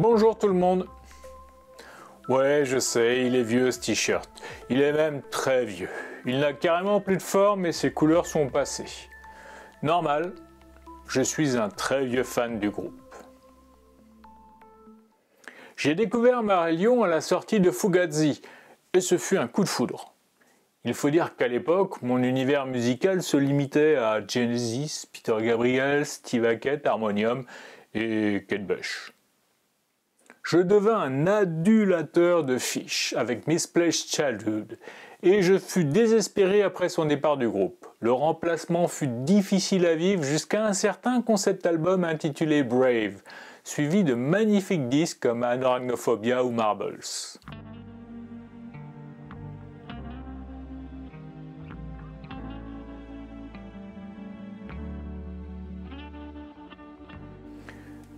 Bonjour tout le monde Ouais, je sais, il est vieux ce t-shirt. Il est même très vieux. Il n'a carrément plus de forme et ses couleurs sont passées. Normal, je suis un très vieux fan du groupe. J'ai découvert Marillion à la sortie de Fugazi et ce fut un coup de foudre. Il faut dire qu'à l'époque, mon univers musical se limitait à Genesis, Peter Gabriel, Steve Hackett, Harmonium et Kate Bush je devins un adulateur de Fish avec Misplaced Childhood et je fus désespéré après son départ du groupe. Le remplacement fut difficile à vivre jusqu'à un certain concept album intitulé Brave, suivi de magnifiques disques comme Arachnophobia ou Marbles.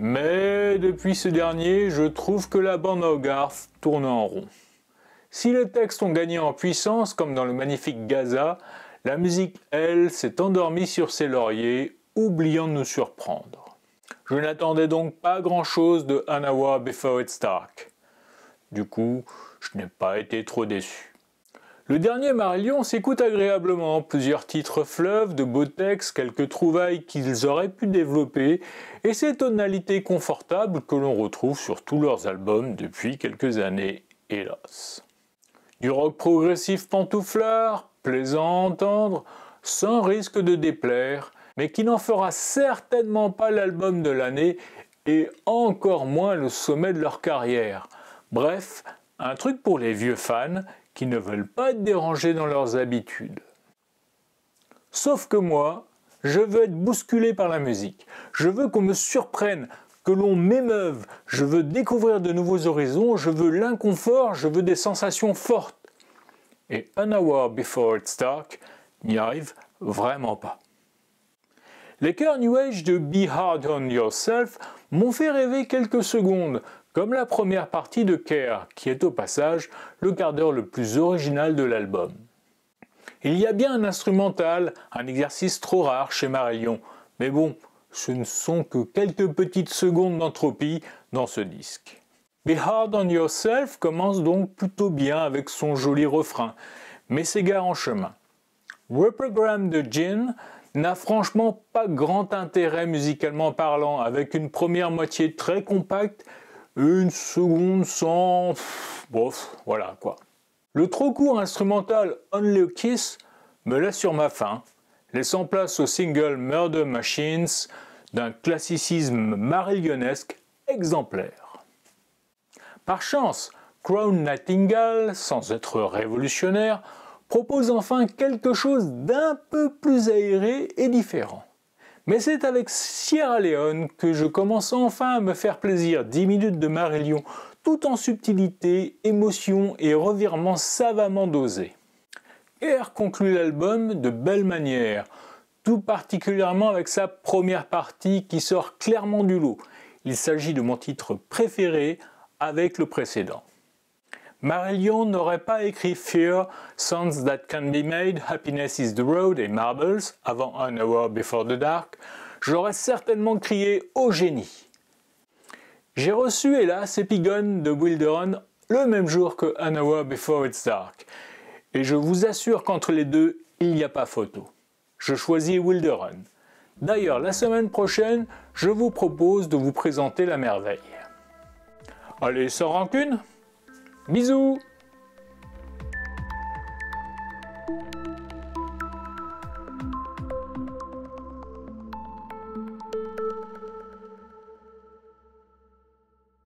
Mais depuis ce dernier, je trouve que la bande Hogarth tourne en rond. Si les textes ont gagné en puissance, comme dans le magnifique Gaza, la musique, elle, s'est endormie sur ses lauriers, oubliant de nous surprendre. Je n'attendais donc pas grand-chose de Hanawa Before It Stark. Du coup, je n'ai pas été trop déçu. Le dernier Marillion s'écoute agréablement, plusieurs titres fleuves, de beaux textes, quelques trouvailles qu'ils auraient pu développer, et ces tonalités confortables que l'on retrouve sur tous leurs albums depuis quelques années, hélas. Du rock progressif pantoufleur, plaisant à entendre, sans risque de déplaire, mais qui n'en fera certainement pas l'album de l'année et encore moins le sommet de leur carrière. Bref, un truc pour les vieux fans qui ne veulent pas être dérangés dans leurs habitudes. Sauf que moi, je veux être bousculé par la musique. Je veux qu'on me surprenne, que l'on m'émeuve. Je veux découvrir de nouveaux horizons. Je veux l'inconfort. Je veux des sensations fortes. Et An Hour Before It's Dark n'y arrive vraiment pas. Les cœurs New Age de Be Hard on Yourself m'ont fait rêver quelques secondes. Comme la première partie de Care, qui est au passage le quart d'heure le plus original de l'album. Il y a bien un instrumental, un exercice trop rare chez Marillion, mais bon, ce ne sont que quelques petites secondes d'entropie dans ce disque. Be Hard on Yourself commence donc plutôt bien avec son joli refrain, mais c'est s'égare en chemin. Reprogram de Gin n'a franchement pas grand intérêt musicalement parlant, avec une première moitié très compacte une seconde sans... Bof, voilà quoi. Le trop court instrumental Only a Kiss me laisse sur ma faim, laissant place au single Murder Machines d'un classicisme marillionesque exemplaire. Par chance, Crown Nightingale, sans être révolutionnaire, propose enfin quelque chose d'un peu plus aéré et différent. Mais c'est avec Sierra Leone que je commence enfin à me faire plaisir. 10 minutes de Marillion, tout en subtilité, émotion et revirement savamment dosé. Air conclut l'album de belle manière, tout particulièrement avec sa première partie qui sort clairement du lot. Il s'agit de mon titre préféré avec le précédent. Marillion n'aurait pas écrit Fear, Songs That Can Be Made, Happiness Is The Road et Marbles avant An Hour Before the Dark, j'aurais certainement crié au génie. J'ai reçu, hélas, Epigone de Wilderon le même jour que An Hour Before It's Dark, et je vous assure qu'entre les deux, il n'y a pas photo. Je choisis Wilderon. D'ailleurs, la semaine prochaine, je vous propose de vous présenter la merveille. Allez, sans rancune Bisous